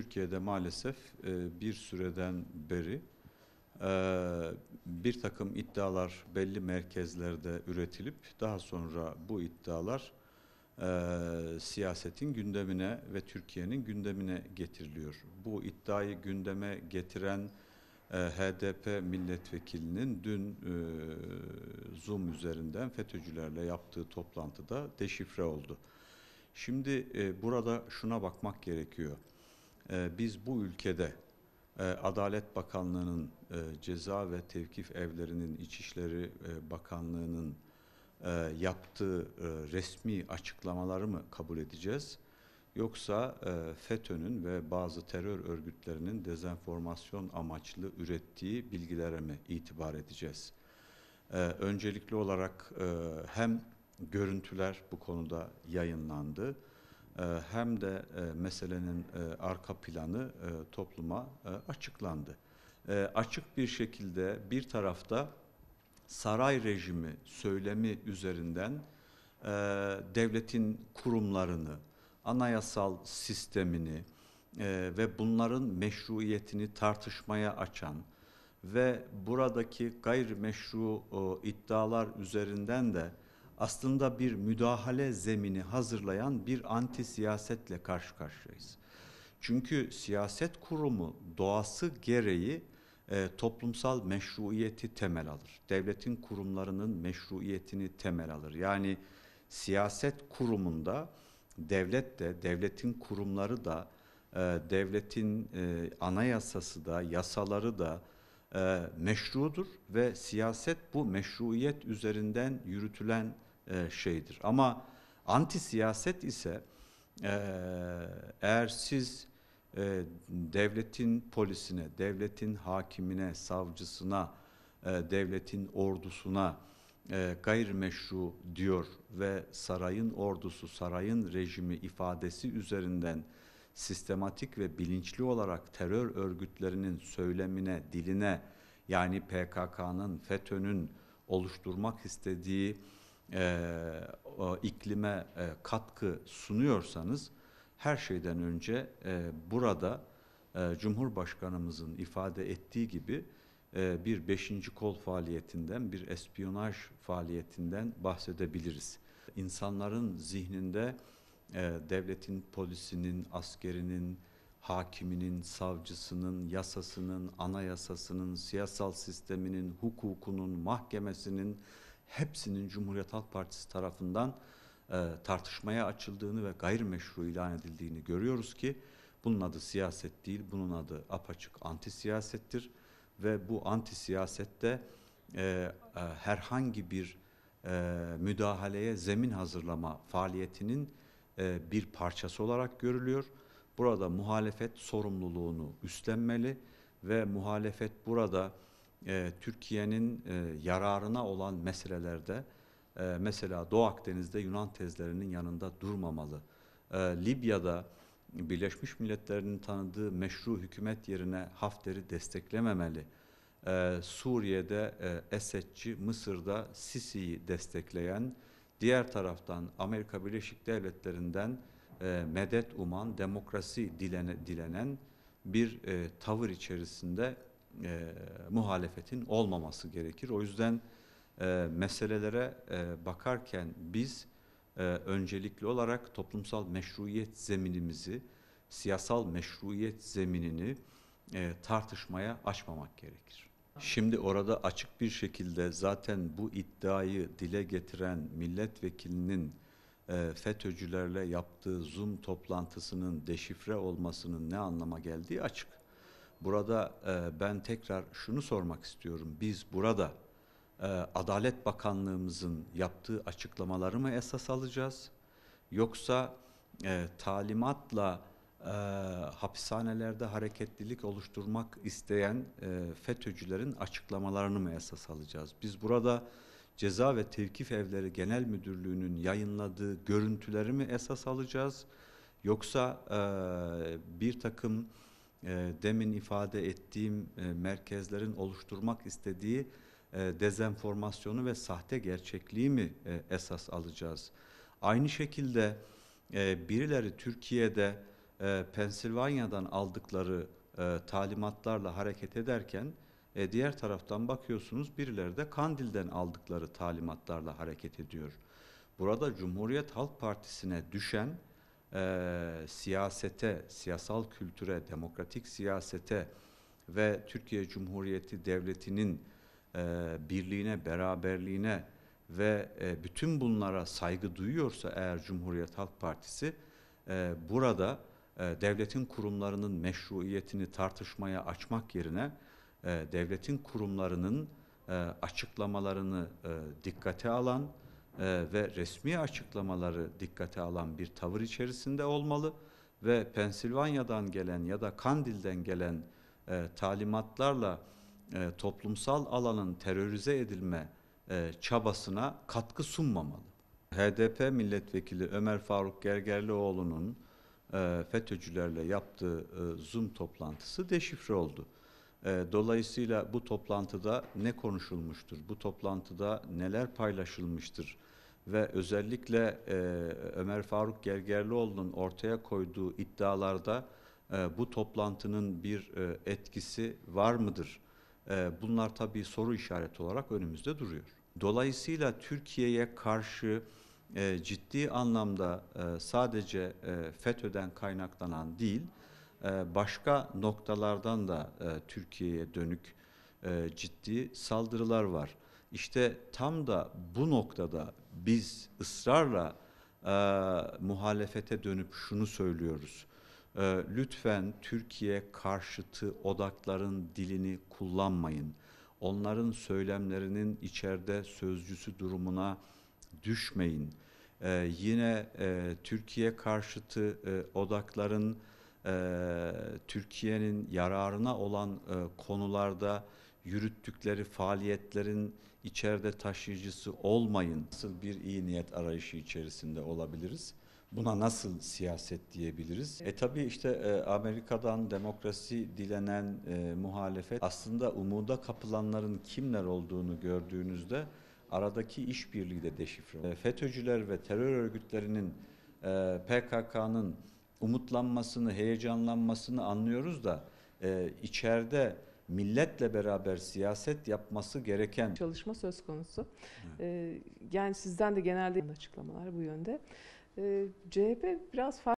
Türkiye'de maalesef e, bir süreden beri e, bir takım iddialar belli merkezlerde üretilip daha sonra bu iddialar e, siyasetin gündemine ve Türkiye'nin gündemine getiriliyor. Bu iddiayı gündeme getiren e, HDP milletvekilinin dün e, Zoom üzerinden FETÖ'cülerle yaptığı toplantıda deşifre oldu. Şimdi e, burada şuna bakmak gerekiyor. Ee, biz bu ülkede e, Adalet Bakanlığı'nın e, ceza ve tevkif evlerinin İçişleri e, Bakanlığı'nın yaptığı resmi açıklamaları mı kabul edeceğiz? Yoksa FETÖ'nün ve bazı terör örgütlerinin dezenformasyon amaçlı ürettiği bilgilere mi itibar edeceğiz? öncelikli olarak hem görüntüler bu konuda yayınlandı ee, hem de e, meselenin e, arka planı e, topluma açıklandı. Açık bir şekilde bir tarafta saray rejimi söylemi üzerinden devletin kurumlarını, anayasal sistemini ve bunların meşruiyetini tartışmaya açan ve buradaki gayrimeşru iddialar üzerinden de aslında bir müdahale zemini hazırlayan bir anti siyasetle karşı karşıyayız. Çünkü siyaset kurumu doğası gereği e, toplumsal meşruiyeti temel alır. Devletin kurumlarının meşruiyetini temel alır. Yani siyaset kurumunda devlet de, devletin kurumları da, e, devletin e, anayasası da, yasaları da e, meşrudur ve siyaset bu meşruiyet üzerinden yürütülen e, şeydir. Ama anti siyaset ise e, eğer siz e, devletin polisine, devletin hakimine, savcısına, e, devletin ordusuna e, gayrimeşru diyor ve sarayın ordusu, sarayın rejimi ifadesi üzerinden sistematik ve bilinçli olarak terör örgütlerinin söylemine, diline yani PKK'nın, FETÖ'nün oluşturmak istediği e, o iklime e, katkı sunuyorsanız her şeyden önce e, burada e, Cumhurbaşkanımızın ifade ettiği gibi e, bir beşinci kol faaliyetinden, bir espiyonaj faaliyetinden bahsedebiliriz. İnsanların zihninde e, devletin, polisinin, askerinin, hakiminin, savcısının, yasasının, anayasasının, siyasal sisteminin, hukukunun, mahkemesinin, hepsinin Cumhuriyet Halk Partisi tarafından e, tartışmaya açıldığını ve gayrimeşru ilan edildiğini görüyoruz ki bunun adı siyaset değil, bunun adı apaçık anti siyasettir ve bu anti siyasette e, e, herhangi bir e, müdahaleye zemin hazırlama faaliyetinin e, bir parçası olarak görülüyor. Burada muhalefet sorumluluğunu üstlenmeli ve muhalefet burada e, Türkiye'nin e, yararına olan meselelerde e, mesela Doğu Akdeniz'de Yunan tezlerinin yanında durmamalı. E, Libya'da Birleşmiş Milletler'in tanıdığı meşru hükümet yerine Hafter'i desteklememeli. E, Suriye'de e, Esed'ci, Mısır'da Sisi'yi destekleyen, diğer taraftan Amerika Birleşik Devletleri'nden e, medet uman, demokrasi dilene, dilenen bir e, tavır içerisinde e, muhalefetin olmaması gerekir. O yüzden e, meselelere e, bakarken biz e, öncelikli olarak toplumsal meşruiyet zeminimizi, siyasal meşruiyet zeminini e, tartışmaya açmamak gerekir. Şimdi orada açık bir şekilde zaten bu iddiayı dile getiren milletvekilinin e, FETÖ'cülerle yaptığı Zoom toplantısının deşifre olmasının ne anlama geldiği açık. Burada e, ben tekrar şunu sormak istiyorum. Biz burada e, Adalet Bakanlığımızın yaptığı açıklamaları mı esas alacağız? Yoksa e, talimatla e, hapishanelerde hareketlilik oluşturmak isteyen e, FETÖ'cülerin açıklamalarını mı esas alacağız? Biz burada Ceza ve Tevkif Evleri Genel Müdürlüğü'nün yayınladığı görüntüleri mi esas alacağız? Yoksa e, bir takım e, demin ifade ettiğim e, merkezlerin oluşturmak istediği e, dezenformasyonu ve sahte gerçekliği mi e, esas alacağız? Aynı şekilde e, birileri Türkiye'de e, Pensilvanya'dan aldıkları e, talimatlarla hareket ederken e, diğer taraftan bakıyorsunuz birileri de Kandil'den aldıkları talimatlarla hareket ediyor. Burada Cumhuriyet Halk Partisi'ne düşen e, siyasete, siyasal kültüre, demokratik siyasete ve Türkiye Cumhuriyeti Devleti'nin e, birliğine, beraberliğine ve e, bütün bunlara saygı duyuyorsa eğer Cumhuriyet Halk Partisi e, burada e, devletin kurumlarının meşruiyetini tartışmaya açmak yerine e, devletin kurumlarının e, açıklamalarını e, dikkate alan, e, ve resmi açıklamaları dikkate alan bir tavır içerisinde olmalı ve Pensilvanya'dan gelen ya da Kandil'den gelen e, talimatlarla e, toplumsal alanın terörize edilme e, çabasına katkı sunmamalı. HDP milletvekili Ömer Faruk Gergerlioğlu'nun e, FETÖ'cülerle yaptığı e, Zoom toplantısı deşifre oldu. Ee, dolayısıyla bu toplantıda ne konuşulmuştur, bu toplantıda neler paylaşılmıştır ve özellikle e, Ömer Faruk Gergerlioğlu'nun ortaya koyduğu iddialarda e, bu toplantının bir e, etkisi var mıdır? E, bunlar tabii soru işareti olarak önümüzde duruyor. Dolayısıyla Türkiye'ye karşı e, ciddi anlamda e, sadece e, FETÖ'den kaynaklanan değil, ee, başka noktalardan da e, Türkiye'ye dönük e, ciddi saldırılar var. İşte tam da bu noktada biz ısrarla e, muhalefete dönüp şunu söylüyoruz. Lütfen Türkiye karşıtı odakların dilini kullanmayın. Onların söylemlerinin içeride sözcüsü durumuna düşmeyin. Yine Türkiye karşıtı odakların e, Türkiye'nin yararına olan e, konularda yürüttükleri faaliyetlerin içeride taşıyıcısı olmayın. Nasıl bir iyi niyet arayışı içerisinde olabiliriz? Buna nasıl siyaset diyebiliriz? E tabii işte e, Amerika'dan demokrasi dilenen e, muhalefet aslında umuda kapılanların kimler olduğunu gördüğünüzde aradaki işbirliği de deşifre. E, FETÖ'cüler ve terör örgütlerinin e, PKK'nın umutlanmasını, heyecanlanmasını anlıyoruz da e, içeride milletle beraber siyaset yapması gereken çalışma söz konusu. Evet. yani sizden de genelde açıklamalar bu yönde. E, CHP biraz farklı